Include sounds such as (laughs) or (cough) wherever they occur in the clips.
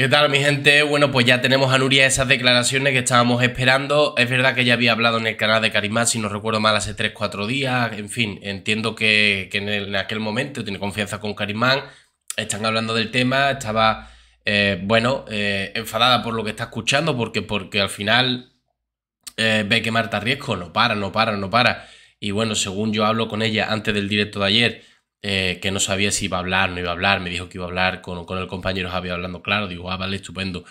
¿Qué tal mi gente? Bueno, pues ya tenemos a Nuria esas declaraciones que estábamos esperando. Es verdad que ya había hablado en el canal de Carismán, si no recuerdo mal, hace 3-4 días. En fin, entiendo que, en, aquel momento tiene confianza con Carismán. Están hablando del tema, estaba, eh, bueno, eh, enfadada por lo que está escuchando, porque, porque al final eh, ve que Marta Riesco no para, no para, no para. Y bueno, según yo hablo con ella antes del directo de ayer, eh, que no sabía si iba a hablar, no iba a hablar, me dijo que iba a hablar con, el compañero Javier hablando claro, digo, ah, vale, estupendo.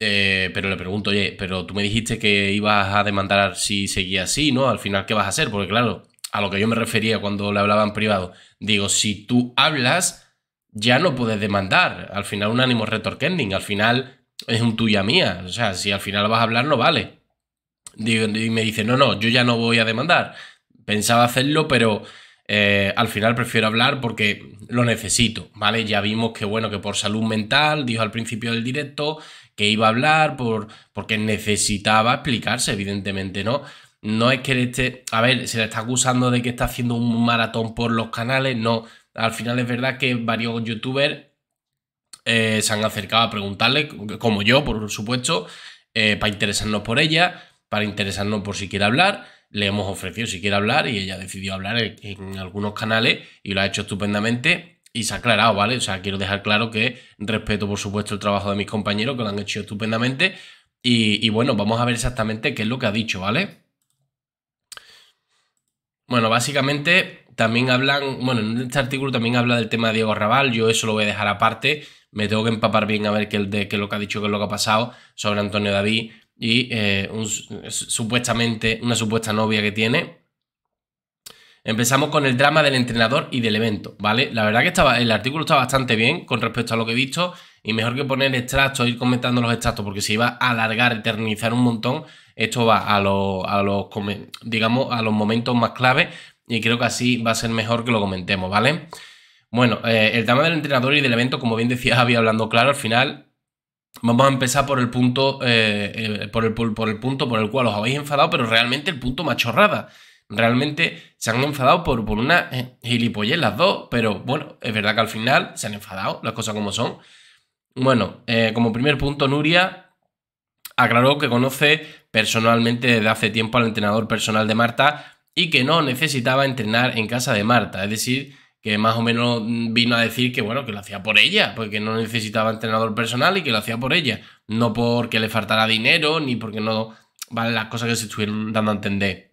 Eh, pero le pregunto, oye, pero tú me dijiste que ibas a demandar si seguía así, ¿no? Al final, ¿qué vas a hacer? Porque claro, a lo que yo me refería cuando le hablaba en privado, digo, si tú hablas, ya no puedes demandar. Al final, un ánimo retorquending, al final es un tuya mía. O sea, si al final vas a hablar, no vale. Digo, y me dice, no, no, yo ya no voy a demandar. Pensaba hacerlo, pero eh, al final prefiero hablar porque lo necesito, ¿vale? Ya vimos que, bueno, que por salud mental, dijo al principio del directo que iba a hablar por, porque necesitaba explicarse, evidentemente, ¿no? No es que este, a ver, se le está acusando de que está haciendo un maratón por los canales, no. Al final es verdad que varios youtubers eh, se han acercado a preguntarle, como yo, por supuesto, eh, para interesarnos por ella, para interesarnos por si quiere hablar le hemos ofrecido si quiere hablar y ella decidió hablar en, algunos canales y lo ha hecho estupendamente y se ha aclarado, ¿vale? O sea, quiero dejar claro que respeto, por supuesto, el trabajo de mis compañeros que lo han hecho estupendamente y, bueno, vamos a ver exactamente qué es lo que ha dicho, ¿vale? Bueno, básicamente también hablan, bueno, en este artículo también habla del tema de Diego Raval, yo eso lo voy a dejar aparte, me tengo que empapar bien a ver qué, de, qué es lo que ha dicho, qué es lo que ha pasado sobre Antonio David y eh, supuestamente una supuesta novia que tiene. Empezamos con el drama del entrenador y del evento, ¿vale? La verdad que estaba, el artículo está bastante bien con respecto a lo que he visto y mejor que poner extractos, ir comentando los extractos porque se iba a alargar, eternizar un montón. Esto va a los, a digamos, a los momentos más clave y creo que así va a ser mejor que lo comentemos, ¿vale? Bueno, eh, el drama del entrenador y del evento, como bien decía había hablando claro, al final Vamos a empezar por el punto, eh, eh, por, el, por, el punto por el cual os habéis enfadado, pero realmente el punto machorrada. Realmente se han enfadado por, por una eh, gilipollez las dos, pero bueno, es verdad que al final se han enfadado, las cosas como son. Bueno, como primer punto, Nuria aclaró que conoce personalmente desde hace tiempo al entrenador personal de Marta y que no necesitaba entrenar en casa de Marta, es decir, que más o menos mm, vino a decir que bueno, que lo hacía por ella, porque no necesitaba entrenador personal y que lo hacía por ella, no porque le faltara dinero ni porque no valen las cosas que se estuvieron dando a entender.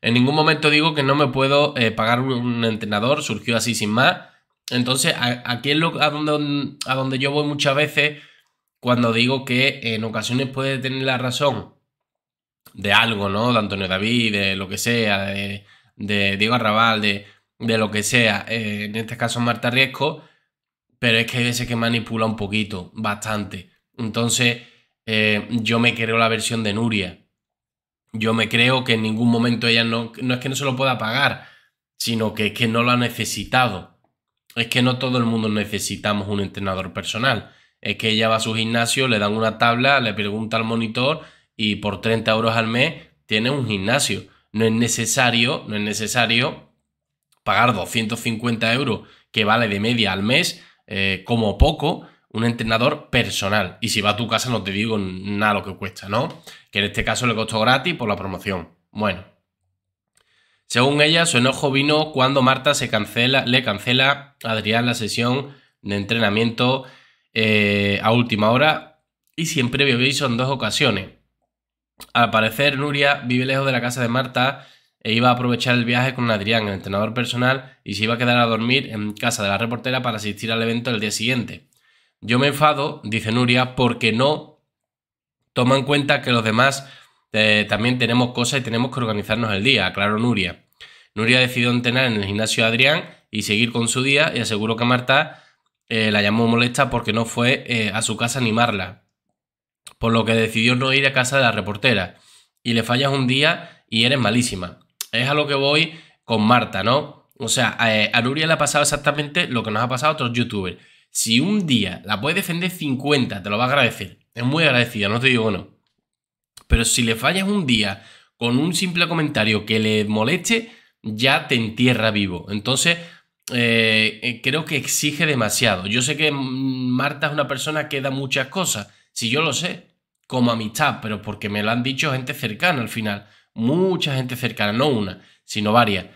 En ningún momento digo que no me puedo eh, pagar un entrenador, surgió así sin más. Entonces, aquí es a, donde, yo voy muchas veces cuando digo que en ocasiones puede tener la razón de algo, ¿no? De Antonio David, de lo que sea, de, de Diego Arrabal, de de lo que sea, eh, en este caso Marta Riesco, pero es que hay veces que manipula un poquito, bastante. Entonces, eh, yo me creo la versión de Nuria. Yo me creo que en ningún momento ella no, no es que no se lo pueda pagar, sino que es que no lo ha necesitado. Es que no todo el mundo necesitamos un entrenador personal. Es que ella va a su gimnasio, le dan una tabla, le pregunta al monitor y por 30 euros al mes tiene un gimnasio. No es necesario, no es necesario pagar 250 euros que vale de media al mes, eh, como poco, un entrenador personal. Y si va a tu casa no te digo nada lo que cuesta, ¿no? Que en este caso le costó gratis por la promoción. Bueno. Según ella, su enojo vino cuando Marta se cancela, le cancela a Adrián la sesión de entrenamiento eh, a última hora y siempre previo son en dos ocasiones. Al parecer, Nuria vive lejos de la casa de Marta e iba a aprovechar el viaje con Adrián, el entrenador personal, y se iba a quedar a dormir en casa de la reportera para asistir al evento el día siguiente. Yo me enfado, dice Nuria, porque no toma en cuenta que los demás eh, también tenemos cosas y tenemos que organizarnos el día, Aclaro, Nuria. Nuria decidió entrenar en el gimnasio de Adrián y seguir con su día y aseguró que Marta eh, la llamó molesta porque no fue eh, a su casa a animarla, por lo que decidió no ir a casa de la reportera. Y le fallas un día y eres malísima es a lo que voy con Marta, ¿no? O sea, eh, a, Nuria le ha pasado exactamente lo que nos ha pasado a otros youtubers. Si un día la puedes defender 50, te lo vas a agradecer. Es muy agradecida, no te digo bueno. Pero si le fallas un día con un simple comentario que le moleste, ya te entierra vivo. Entonces, eh, eh, creo que exige demasiado. Yo sé que mm, Marta es una persona que da muchas cosas, si yo lo sé, como amistad, pero porque me lo han dicho gente cercana al final mucha gente cercana, no una, sino varias.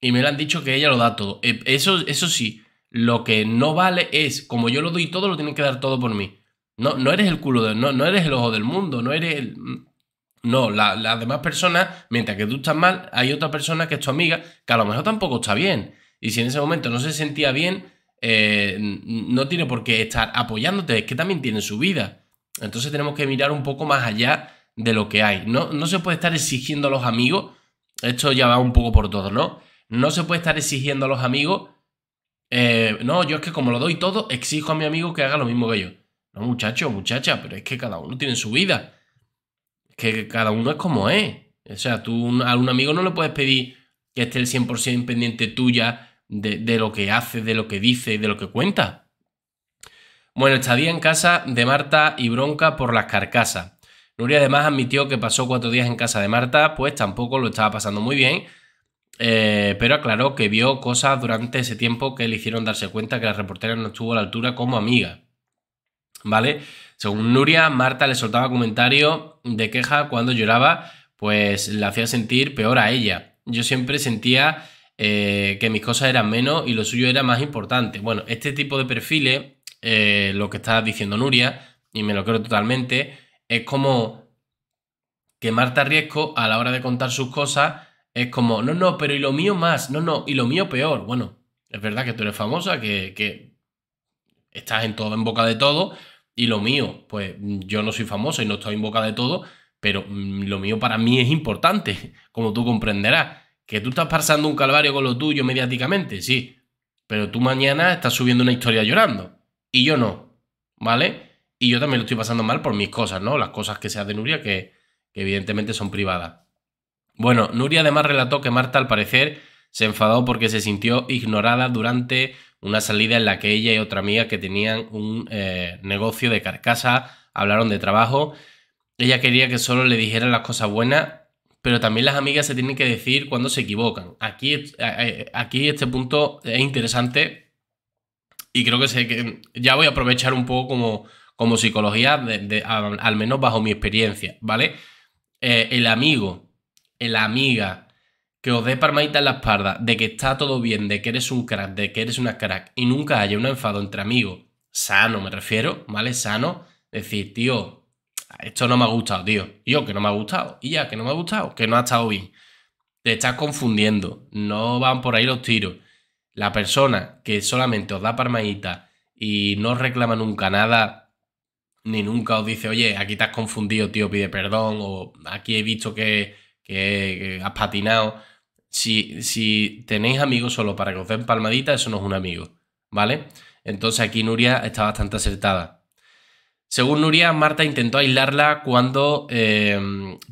Y me lo han dicho que ella lo da todo. E, eso, eso sí, lo que no vale es, como yo lo doy todo, lo tienen que dar todo por mí. No, no eres el culo, de, no, no eres el ojo del mundo, no eres el... Mm, no, las demás personas, mientras que tú estás mal, hay otra persona que es tu amiga que a lo mejor tampoco está bien. Y si en ese momento no se sentía bien, eh, no tiene por qué estar apoyándote, es que también tiene su vida. Entonces tenemos que mirar un poco más allá de lo que hay. No, no se puede estar exigiendo a los amigos, esto ya va un poco por todo, ¿no? No se puede estar exigiendo a los amigos, eh, no, yo es que como lo doy todo, exijo a mi amigo que haga lo mismo que yo. No, muchacho, muchacha, pero es que cada uno tiene su vida. Es que cada uno es como es. O sea, tú a un amigo no le puedes pedir que esté el 100% pendiente tuya de, de lo que hace, de lo que dice y de lo que cuenta. Bueno, estadía en casa de Marta y bronca por las carcasas. Nuria además admitió que pasó cuatro días en casa de Marta, pues tampoco lo estaba pasando muy bien, eh, pero aclaró que vio cosas durante ese tiempo que le hicieron darse cuenta que la reportera no estuvo a la altura como amiga. ¿Vale? Según Nuria, Marta le soltaba comentarios de queja cuando lloraba, pues la hacía sentir peor a ella. Yo siempre sentía eh, que mis cosas eran menos y lo suyo era más importante. Bueno, este tipo de perfiles, eh, lo que está diciendo Nuria, y me lo creo totalmente, es como que Marta Riesco a la hora de contar sus cosas es como, no, no, pero y lo mío más, no, no, y lo mío peor. Bueno, es verdad que tú eres famosa, que, que estás en todo, en boca de todo, y lo mío, pues mm, yo no soy famosa y no estoy en boca de todo, pero mm, lo mío para mí es importante, (laughs) como tú comprenderás. Que tú estás pasando un calvario con lo tuyo mediáticamente, sí, pero tú mañana estás subiendo una historia llorando y yo no, ¿vale? Y yo también lo estoy pasando mal por mis cosas, ¿no? Las cosas que se de Nuria que, evidentemente son privadas. Bueno, Nuria además relató que Marta al parecer se enfadó porque se sintió ignorada durante una salida en la que ella y otra amiga que tenían un eh, negocio de carcasa hablaron de trabajo. Ella quería que solo le dijeran las cosas buenas, pero también las amigas se tienen que decir cuando se equivocan. Aquí, eh, eh, aquí este punto es interesante y creo que, sé que ya voy a aprovechar un poco como, como psicología, al, menos bajo mi experiencia, ¿vale? Eh, el amigo, la amiga, que os dé palmadita en la espalda, de que está todo bien, de que eres un crack, de que eres una crack, y nunca haya un enfado entre amigos, sano me refiero, ¿vale? Sano, decir, tío, esto no me ha gustado, tío, yo que no me ha gustado, y ya, que no me ha gustado, que no ha estado bien. Te estás confundiendo, no van por ahí los tiros. La persona que solamente os da palmadita y no reclama nunca nada, ni nunca os dice, oye, aquí te has confundido, tío, pide perdón, o aquí he visto que, que, has patinado. Si, si tenéis amigos solo para que os den palmadita, eso no es un amigo, ¿vale? Entonces aquí Nuria está bastante acertada. Según Nuria, Marta intentó aislarla cuando eh,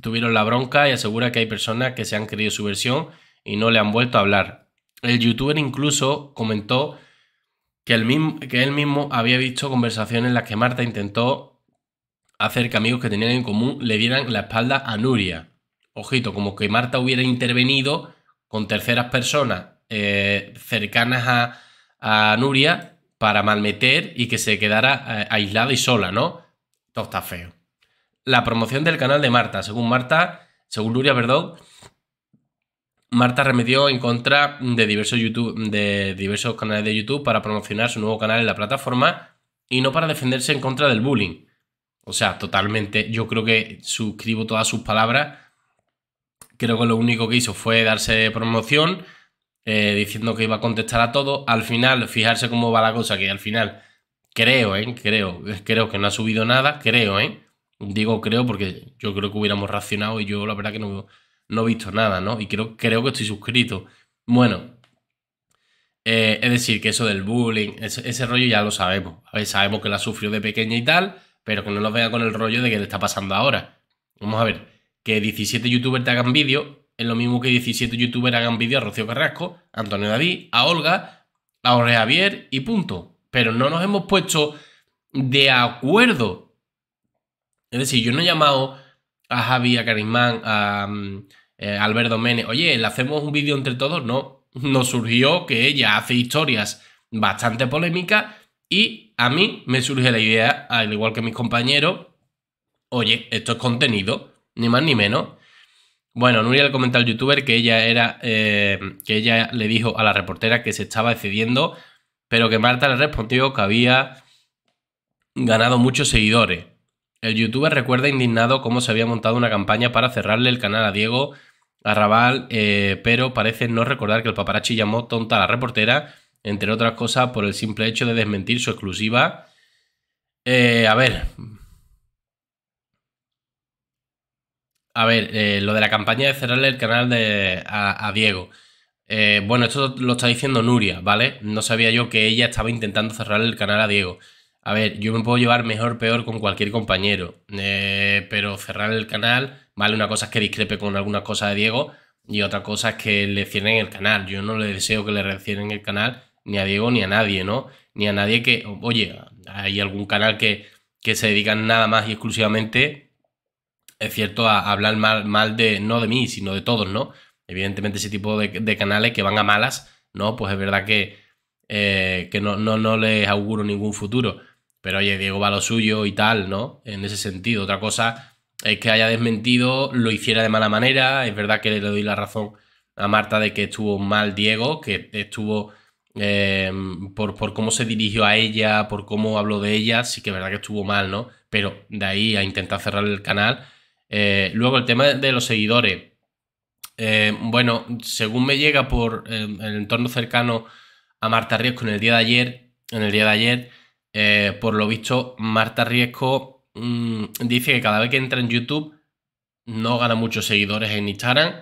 tuvieron la bronca y asegura que hay personas que se han creído su versión y no le han vuelto a hablar. El youtuber incluso comentó que él, mismo, había visto conversaciones en las que Marta intentó hacer que amigos que tenían en común le dieran la espalda a Nuria. Ojito, como que Marta hubiera intervenido con terceras personas eh, cercanas a, Nuria para malmeter y que se quedara eh, aislada y sola, ¿no? Todo está feo. La promoción del canal de Marta. Según Marta, según Nuria, perdón, Marta remedió en contra de diversos, YouTube, de diversos canales de YouTube para promocionar su nuevo canal en la plataforma y no para defenderse en contra del bullying. O sea, totalmente, yo creo que suscribo todas sus palabras. Creo que lo único que hizo fue darse promoción, eh, diciendo que iba a contestar a todo. Al final, fijarse cómo va la cosa, que al final creo, ¿eh? Creo, creo que no ha subido nada, creo, ¿eh? Digo creo porque yo creo que hubiéramos reaccionado y yo la verdad que no, no he visto nada, ¿no? Y creo, creo que estoy suscrito. Bueno, eh, es decir, que eso del bullying, ese, rollo ya lo sabemos. ver, sabemos que la sufrió de pequeña y tal, pero que no nos vea con el rollo de que le está pasando ahora. Vamos a ver, que 17 youtubers te hagan vídeo es lo mismo que 17 youtubers hagan vídeo a Rocío Carrasco, a Antonio David, a Olga, a Jorge Javier y punto. Pero no nos hemos puesto de acuerdo. Es decir, yo no he llamado a Javi, a Carismán, a, mm, eh, Alberto Mene, oye, ¿le hacemos un vídeo entre todos? No, nos surgió que ella hace historias bastante polémicas y a mí me surge la idea, al igual que mis compañeros, oye, esto es contenido, ni más ni menos. Bueno, Nuria le comentó al youtuber que ella era. Eh, que ella le dijo a la reportera que se estaba excediendo, pero que Marta le respondió que había ganado muchos seguidores. El youtuber recuerda indignado cómo se había montado una campaña para cerrarle el canal a Diego Arrabal, eh, pero parece no recordar que el paparazzi llamó tonta a la reportera, entre otras cosas por el simple hecho de desmentir su exclusiva. Eh, a ver. A ver, eh, lo de la campaña de cerrarle el canal de, a Diego. bueno, esto lo está diciendo Nuria, ¿vale? No sabía yo que ella estaba intentando cerrarle el canal a Diego. A ver, yo me puedo llevar mejor, peor con cualquier compañero, eh, pero cerrar el canal, vale, una cosa es que discrepe con algunas cosas de Diego y otra cosa es que le cierren el canal. Yo no le deseo que le cierren el canal ni a Diego ni a nadie, ¿no? Ni a nadie que, oye, hay algún canal que, que se dedican nada más y exclusivamente, es cierto, a hablar mal, mal de, no de mí, sino de todos, ¿no? Evidentemente ese tipo de, canales que van a malas, ¿no? Pues es verdad que, eh, que no, no, no les auguro ningún futuro. Pero oye, Diego va lo suyo y tal, ¿no? En ese sentido. Otra cosa es que haya desmentido, lo hiciera de mala manera. Es verdad que le doy la razón a Marta de que estuvo mal Diego, que estuvo eh, por, por, cómo se dirigió a ella, por cómo habló de ella, sí que es verdad que estuvo mal, ¿no? Pero de ahí a intentar cerrar el canal. Eh, luego el tema de los seguidores. Eh, bueno, según me llega por el entorno cercano a Marta Riesco en el día de ayer, en el día de ayer, eh, por lo visto, Marta Riesco mm, dice que cada vez que entra en YouTube no gana muchos seguidores en Instagram.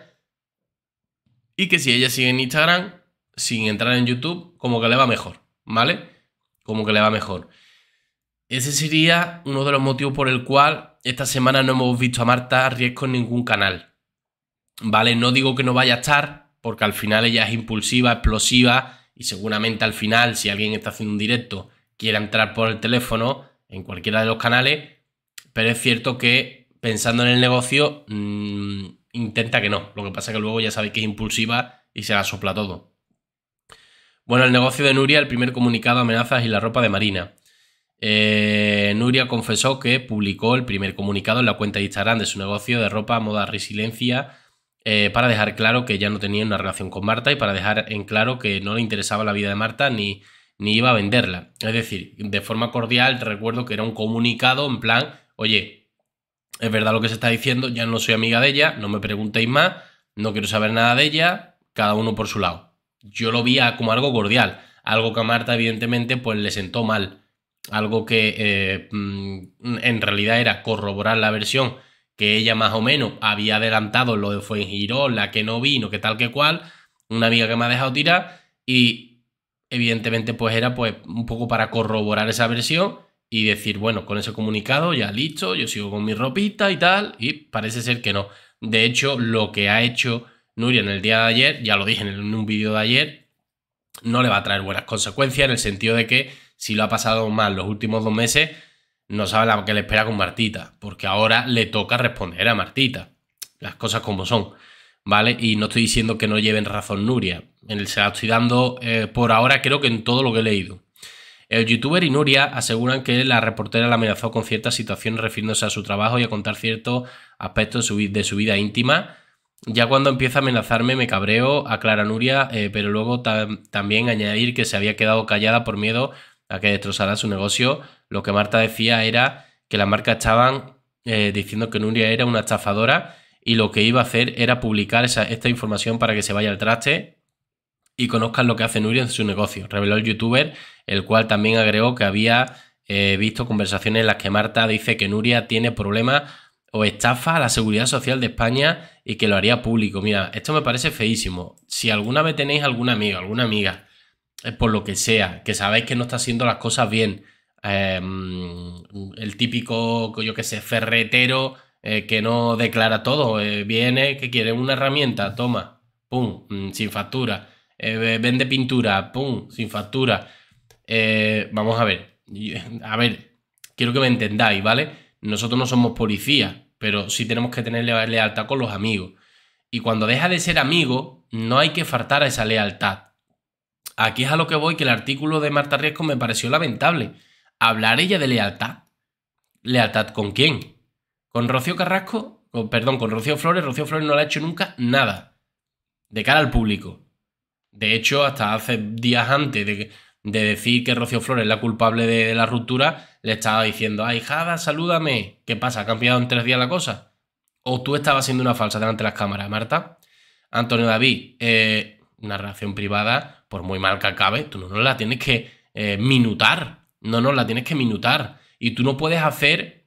Y que si ella sigue en Instagram, sin entrar en YouTube, como que le va mejor, ¿vale? Como que le va mejor. Ese sería uno de los motivos por el cual esta semana no hemos visto a Marta Riesco en ningún canal. ¿Vale? No digo que no vaya a estar, porque al final ella es impulsiva, explosiva, y seguramente al final, si alguien está haciendo un directo quiera entrar por el teléfono en cualquiera de los canales, pero es cierto que pensando en el negocio mm, intenta que no. Lo que pasa es que luego ya sabe que es impulsiva y se la sopla todo. Bueno, el negocio de Nuria, el primer comunicado, amenazas y la ropa de Marina. Eh, Nuria confesó que publicó el primer comunicado en la cuenta de Instagram de su negocio de ropa, moda, resiliencia, eh, para dejar claro que ya no tenía una relación con Marta y para dejar en claro que no le interesaba la vida de Marta ni ni iba a venderla. Es decir, de forma cordial recuerdo que era un comunicado en plan, oye, es verdad lo que se está diciendo, ya no soy amiga de ella, no me preguntéis más, no quiero saber nada de ella, cada uno por su lado. Yo lo vi como algo cordial, algo que a Marta evidentemente pues le sentó mal, algo que eh, mm, en realidad era corroborar la versión que ella más o menos había adelantado lo de la que no vino, que tal que cual, una amiga que me ha dejado tirar y evidentemente pues era pues un poco para corroborar esa versión y decir, bueno, con ese comunicado ya listo, yo sigo con mi ropita y tal, y parece ser que no. De hecho, lo que ha hecho Nuria en el día de ayer, ya lo dije en, un vídeo de ayer, no le va a traer buenas consecuencias en el sentido de que si lo ha pasado mal los últimos dos meses, no sabe lo que le espera con Martita, porque ahora le toca responder a Martita, las cosas como son. Y no estoy diciendo que no lleven razón Nuria, se la estoy dando eh, por ahora creo que en todo lo que he leído. El youtuber y Nuria aseguran que la reportera la amenazó con ciertas situaciones refiriéndose a su trabajo y a contar ciertos aspectos de su, vida íntima. Ya cuando empieza a amenazarme me cabreo, aclara Nuria, eh, pero luego también añadir que se había quedado callada por miedo a que destrozara su negocio. Lo que Marta decía era que la marca estaban eh, diciendo que Nuria era una estafadora y lo que iba a hacer era publicar esta información para que se vaya al traste y conozcan lo que hace Nuria en su negocio. Reveló el youtuber, el cual también agregó que había eh, visto conversaciones en las que Marta dice que Nuria tiene problemas o estafa a la seguridad social de España y que lo haría público. Mira, esto me parece feísimo. Si alguna vez tenéis algún amigo, alguna amiga, eh, por lo que sea, que sabéis que no está haciendo las cosas bien, eh, mm, el típico, yo qué sé, ferretero eh, que no declara todo. Eh, viene que quiere una herramienta, toma, pum, mm, sin factura. Eh, vende pintura, pum, sin factura. vamos a ver, (laughs) a ver, quiero que me entendáis, ¿vale? Nosotros no somos policías, pero sí tenemos que tener lealtad con los amigos. Y cuando deja de ser amigo, no hay que faltar a esa lealtad. Aquí es a lo que voy, que el artículo de Marta Riesco me pareció lamentable. Hablar ella de lealtad. ¿Lealtad con quién? Con Rocío Carrasco, con, perdón, con Rocío Flores, Rocío Flores no le ha hecho nunca nada de cara al público. De hecho, hasta hace días antes de, decir que Rocío Flores es la culpable de, la ruptura, le estaba diciendo, ay, Jada, salúdame. ¿Qué pasa? ¿Ha cambiado en tres días la cosa? ¿O tú estabas siendo una falsa delante de las cámaras, Marta? Antonio David, eh, una relación privada, por muy mal que acabe, tú no nos la tienes que eh, minutar. No nos la tienes que minutar. Y tú no puedes hacer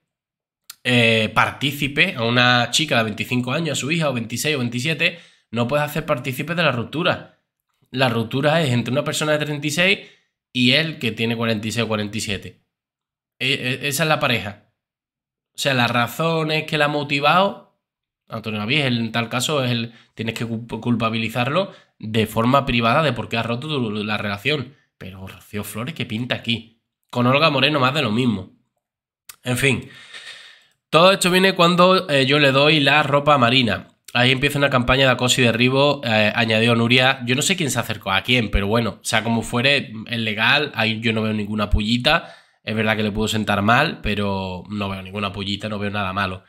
eh, partícipe a una chica de 25 años, a su hija, o 26 o 27, no puedes hacer partícipe de la ruptura. La ruptura es entre una persona de 36 y él que tiene 46 o 47. E, e, esa es la pareja. O sea, las razones que la ha motivado, Antonio Navíes, en tal caso, es el, tienes que culpabilizarlo de forma privada de por qué ha roto la relación. Pero Rocío Flores, ¿qué pinta aquí? Con Olga Moreno más de lo mismo. En fin, todo esto viene cuando eh, yo le doy la ropa a marina. Ahí empieza una campaña de acoso y derribo, eh, añadió Nuria. Yo no sé quién se acercó a quién, pero bueno, sea, como fuere, es legal, ahí yo no veo ninguna pullita. Es verdad que le puedo sentar mal, pero no veo ninguna pullita, no veo nada malo.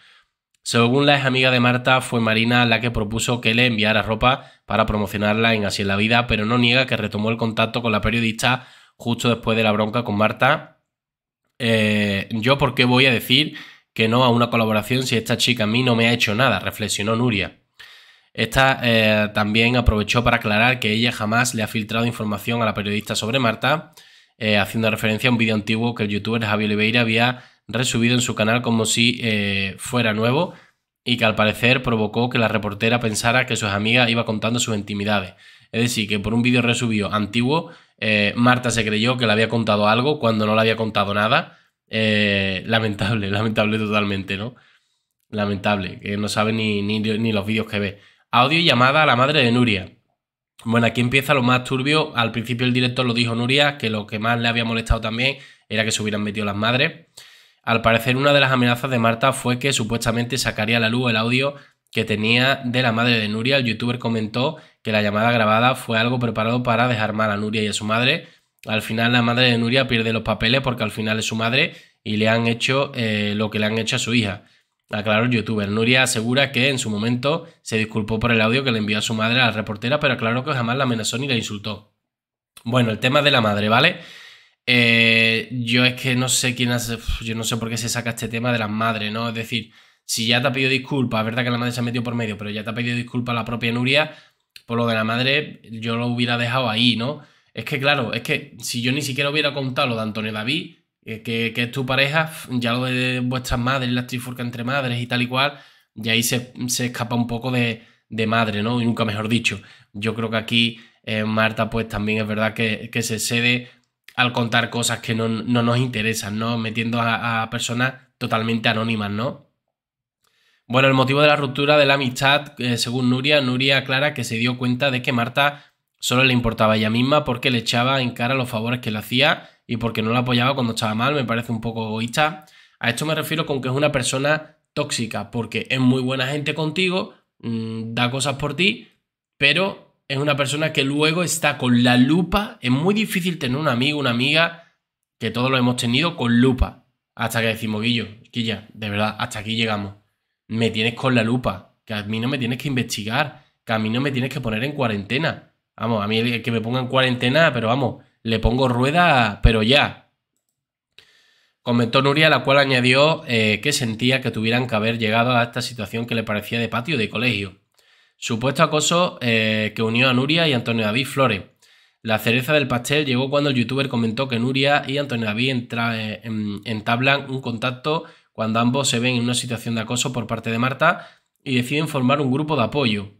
Según la ex amiga de Marta, fue Marina la que propuso que le enviara ropa para promocionarla en Así en la Vida, pero no niega que retomó el contacto con la periodista justo después de la bronca con Marta. Eh, yo, ¿por qué voy a decir que no a una colaboración si esta chica a mí no me ha hecho nada, reflexionó Nuria. Esta eh, también aprovechó para aclarar que ella jamás le ha filtrado información a la periodista sobre Marta, eh, haciendo referencia a un vídeo antiguo que el youtuber Javier Oliveira había resubido en su canal como si eh, fuera nuevo y que al parecer provocó que la reportera pensara que sus amigas iba contando sus intimidades. Es decir, que por un vídeo resubido antiguo, Marta se creyó que le había contado algo cuando no le había contado nada eh, lamentable, (laughs) lamentable totalmente, ¿no? Lamentable, que no sabe ni, ni, los vídeos que ve. Audio llamada a la madre de Nuria. Bueno, aquí empieza lo más turbio. Al principio el director lo dijo Nuria, que lo que más le había molestado también era que se hubieran metido las madres. Al parecer, una de las amenazas de Marta fue que supuestamente sacaría a la luz el audio que tenía de la madre de Nuria. El youtuber comentó que la llamada grabada fue algo preparado para dejar mal a Nuria y a su madre. Al final, la madre de Nuria pierde los papeles porque al final es su madre y le han hecho eh, lo que le han hecho a su hija. Aclaró el youtuber. Nuria asegura que en su momento se disculpó por el audio que le envió a su madre a la reportera, pero aclaró que jamás la amenazó ni la insultó. Bueno, el tema de la madre, ¿vale? Eh, yo es que no sé quién hace. Yo no sé por qué se saca este tema de las madres, ¿no? Es decir, si ya te ha pedido disculpas, es verdad que la madre se ha metido por medio, pero ya te ha pedido disculpas la propia Nuria, por lo de la madre, yo lo hubiera dejado ahí, ¿no? Es que claro, es que si yo ni siquiera hubiera contado lo de Antonio David, eh, que, es tu pareja, ya lo de vuestras madres, la trifurca entre madres y tal y cual, y ahí se, escapa un poco de, madre, ¿no? Y nunca mejor dicho. Yo creo que aquí eh, Marta, pues también es verdad que, que, se cede al contar cosas que no, no nos interesan, ¿no? Metiendo a, personas totalmente anónimas, ¿no? Bueno, el motivo de la ruptura de la amistad, eh, según Nuria, Nuria aclara que se dio cuenta de que Marta solo le importaba a ella misma porque le echaba en cara los favores que le hacía y porque no la apoyaba cuando estaba mal, me parece un poco egoísta. A esto me refiero con que es una persona tóxica, porque es muy buena gente contigo, mm, da cosas por ti, pero es una persona que luego está con la lupa. Es muy difícil tener un amigo, una amiga, que todos lo hemos tenido con lupa. Hasta que decimos, Guillo, Guilla, de verdad, hasta aquí llegamos. Me tienes con la lupa, que a mí no me tienes que investigar, que a mí no me tienes que poner en cuarentena. Vamos, a mí que me ponga en cuarentena, pero vamos, le pongo rueda, pero ya. Comentó Nuria, la cual añadió eh, que sentía que tuvieran que haber llegado a esta situación que le parecía de patio de colegio. Supuesto acoso eh, que unió a Nuria y Antonio David Flores. La cereza del pastel llegó cuando el youtuber comentó que Nuria y Antonio David eh, entablan un contacto cuando ambos se ven en una situación de acoso por parte de Marta y deciden formar un grupo de apoyo.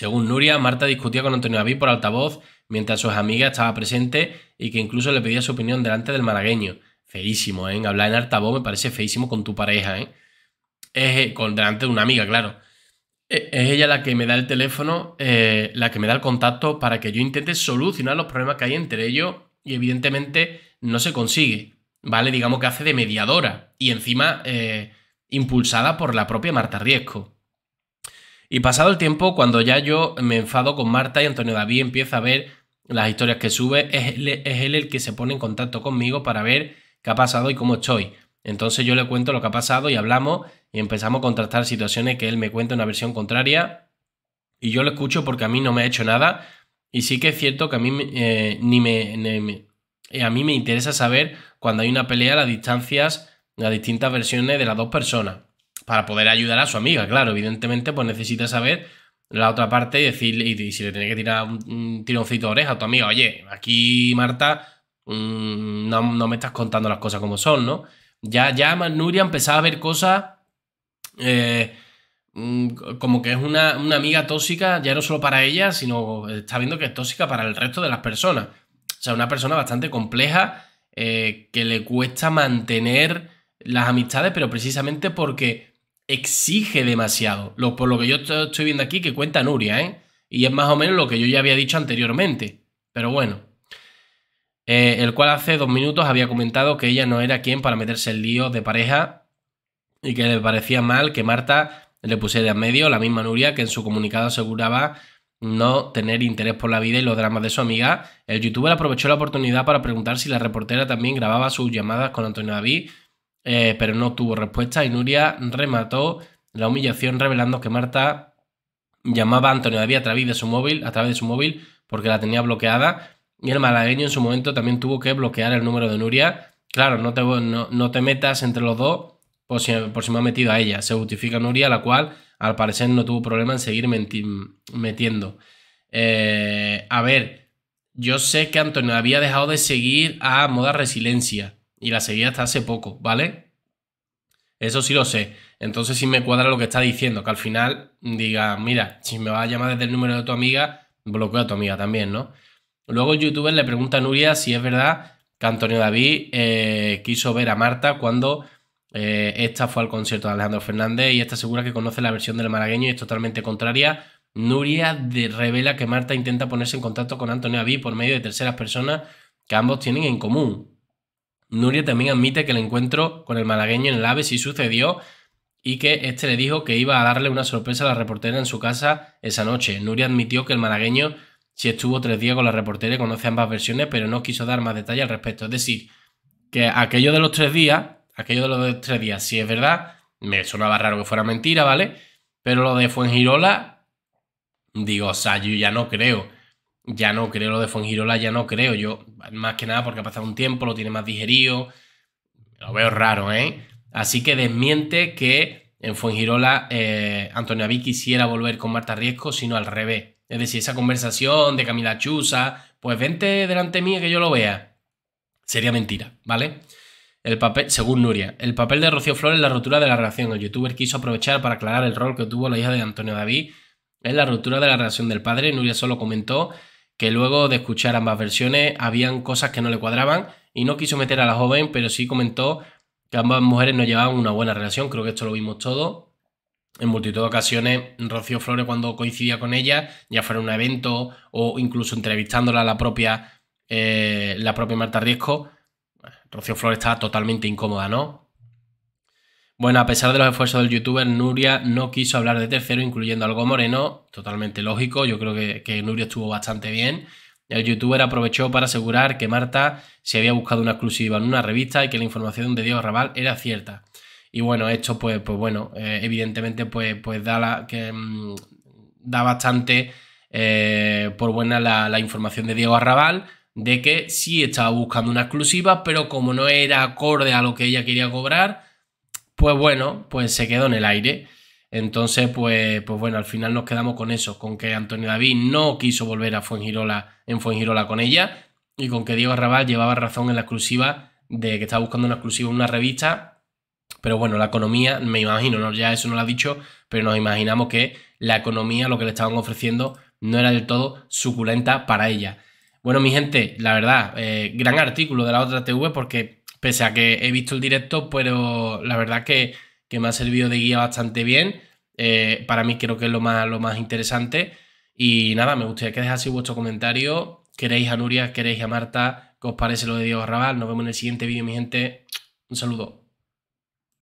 Según Nuria, Marta discutía con Antonio David por altavoz mientras sus amigas estaba presente y que incluso le pedía su opinión delante del malagueño. Feísimo, ¿eh? Hablar en altavoz me parece feísimo con tu pareja, ¿eh? Es, eh, con, delante de una amiga, claro. E, es, ella la que me da el teléfono, eh, la que me da el contacto para que yo intente solucionar los problemas que hay entre ellos y evidentemente no se consigue, ¿vale? Digamos que hace de mediadora y encima eh, impulsada por la propia Marta Riesco. Y pasado el tiempo, cuando ya yo me enfado con Marta y Antonio David empieza a ver las historias que sube, es él, el que se pone en contacto conmigo para ver qué ha pasado y cómo estoy. Entonces yo le cuento lo que ha pasado y hablamos y empezamos a contrastar situaciones que él me cuenta una versión contraria y yo lo escucho porque a mí no me ha hecho nada y sí que es cierto que a mí eh, ni me, eh, a mí me interesa saber cuando hay una pelea las distancias, las distintas versiones de las dos personas para poder ayudar a su amiga, claro, evidentemente pues necesita saber la otra parte y decirle, y, si le tiene que tirar un, tironcito de oreja a tu amiga, oye, aquí Marta, mm, no, me estás contando las cosas como son, ¿no? Ya, ya Nuria empezaba a ver cosas eh, mm, como que es una, amiga tóxica, ya no solo para ella, sino está viendo que es tóxica para el resto de las personas. O sea, una persona bastante compleja eh, que le cuesta mantener las amistades, pero precisamente porque exige demasiado. por lo que yo estoy viendo aquí, que cuenta Nuria, ¿eh? Y es más o menos lo que yo ya había dicho anteriormente. Pero bueno. Eh, el cual hace dos minutos había comentado que ella no era quien para meterse el lío de pareja y que le parecía mal que Marta le pusiera en medio la misma Nuria que en su comunicado aseguraba no tener interés por la vida y los dramas de su amiga. El youtuber aprovechó la oportunidad para preguntar si la reportera también grababa sus llamadas con Antonio David eh, pero no tuvo respuesta y Nuria remató la humillación revelando que Marta llamaba a Antonio David a través de su móvil, a través de su móvil porque la tenía bloqueada y el malagueño en su momento también tuvo que bloquear el número de Nuria. Claro, no te, no, te metas entre los dos por si, me ha metido a ella. Se justifica Nuria, la cual al parecer no tuvo problema en seguir metiendo. Eh, a ver, yo sé que Antonio había dejado de seguir a Moda Resiliencia. Y la seguía hasta hace poco, ¿vale? Eso sí lo sé. Entonces sí me cuadra lo que está diciendo, que al final diga, mira, si me vas a llamar desde el número de tu amiga, bloqueo a tu amiga también, ¿no? Luego el youtuber le pregunta a Nuria si es verdad que Antonio David eh, quiso ver a Marta cuando eh, esta fue al concierto de Alejandro Fernández y está segura que conoce la versión del malagueño y es totalmente contraria. Nuria revela que Marta intenta ponerse en contacto con Antonio David por medio de terceras personas que ambos tienen en común. Nuria también admite que el encuentro con el malagueño en el AVE sí sucedió y que este le dijo que iba a darle una sorpresa a la reportera en su casa esa noche. Nuria admitió que el malagueño sí estuvo tres días con la reportera y conoce ambas versiones, pero no quiso dar más detalle al respecto. Es decir, que aquello de los tres días, aquello de los tres días, si es verdad, me sonaba raro que fuera mentira, ¿vale? Pero lo de Fuengirola, digo, o sea, yo ya no creo. Ya no creo lo de Fongirola, ya no creo. Yo, más que nada porque ha pasado un tiempo, lo tiene más digerido. Lo veo raro, ¿eh? Así que desmiente que en Fuengirola eh, Antonio David quisiera volver con Marta Riesco, sino al revés. Es decir, esa conversación de Camila Chusa, pues vente delante mía que yo lo vea. Sería mentira, ¿vale? El papel, según Nuria, el papel de Rocío Flores en la ruptura de la relación. El youtuber quiso aprovechar para aclarar el rol que tuvo la hija de Antonio David en la ruptura de la relación del padre. Nuria solo comentó que luego de escuchar ambas versiones habían cosas que no le cuadraban y no quiso meter a la joven, pero sí comentó que ambas mujeres no llevaban una buena relación, creo que esto lo vimos todo. En multitud de ocasiones, Rocío Flores cuando coincidía con ella, ya fuera en un evento o incluso entrevistándola a la propia, eh, la propia Marta Riesco, Rocío Flores estaba totalmente incómoda, ¿no? Bueno, a pesar de los esfuerzos del youtuber, Nuria no quiso hablar de tercero, incluyendo algo moreno, totalmente lógico, yo creo que, Nuria estuvo bastante bien. El youtuber aprovechó para asegurar que Marta se había buscado una exclusiva en una revista y que la información de Diego Arrabal era cierta. Y bueno, esto pues, pues bueno, eh, evidentemente pues, pues da, la, que, mm, da bastante eh, por buena la, la información de Diego Arrabal de que sí estaba buscando una exclusiva, pero como no era acorde a lo que ella quería cobrar, pues bueno, pues se quedó en el aire. Entonces, pues, pues bueno, al final nos quedamos con eso, con que Antonio David no quiso volver a Fuengirola en Fuengirola con ella y con que Diego Arrabal llevaba razón en la exclusiva de que estaba buscando una exclusiva en una revista. Pero bueno, la economía, me imagino, ya eso no lo ha dicho, pero nos imaginamos que la economía, lo que le estaban ofreciendo, no era del todo suculenta para ella. Bueno, mi gente, la verdad, eh, gran artículo de la otra TV porque pese a que he visto el directo, pero la verdad que, me ha servido de guía bastante bien. Eh, para mí creo que es lo más, lo más interesante. Y nada, me gustaría que dejáis vuestro comentario. ¿Queréis a Nuria? ¿Queréis a Marta? ¿Qué os parece lo de Diego Raval? Nos vemos en el siguiente vídeo, mi gente. Un saludo.